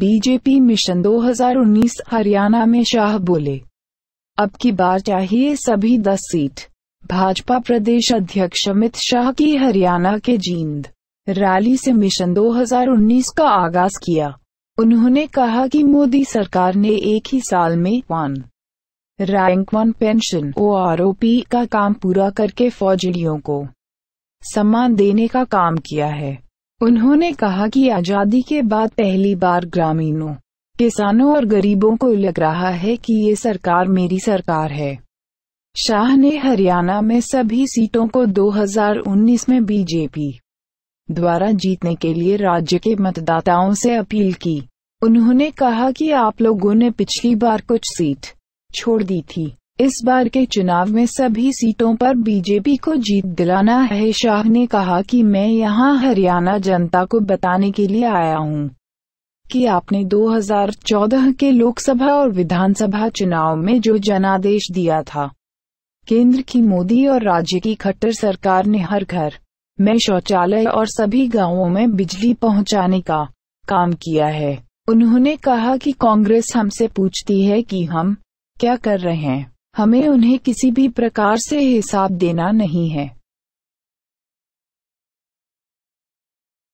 BJP mission 2019 Haryana में शाह बोले अब की बार चाहिए सभी दस सीट भाजपा प्रदेश अध्यक्ष अमित शाह की हरियाणा के जींद रैली से मिशन 2019 का आगाज किया उन्होंने कहा कि मोदी सरकार ने एक ही साल में वन रैंक वन पेंशन ओ आरोपी का काम पूरा करके फौजियों को सम्मान देने का काम किया है उन्होंने कहा कि आजादी के बाद पहली बार ग्रामीणों किसानों और गरीबों को लग रहा है कि ये सरकार मेरी सरकार है शाह ने हरियाणा में सभी सीटों को 2019 में बीजेपी द्वारा जीतने के लिए राज्य के मतदाताओं से अपील की उन्होंने कहा कि आप लोगों ने पिछली बार कुछ सीट छोड़ दी थी इस बार के चुनाव में सभी सीटों पर बीजेपी को जीत दिलाना है शाह ने कहा कि मैं यहां हरियाणा जनता को बताने के लिए आया हूं कि आपने 2014 के लोकसभा और विधानसभा चुनाव में जो जनादेश दिया था केंद्र की मोदी और राज्य की खट्टर सरकार ने हर घर में शौचालय और सभी गांवों में बिजली पहुंचाने का काम किया है उन्होंने कहा कि कांग्रेस हमसे पूछती है कि हम क्या कर रहे हैं हमें उन्हें किसी भी प्रकार से हिसाब देना नहीं है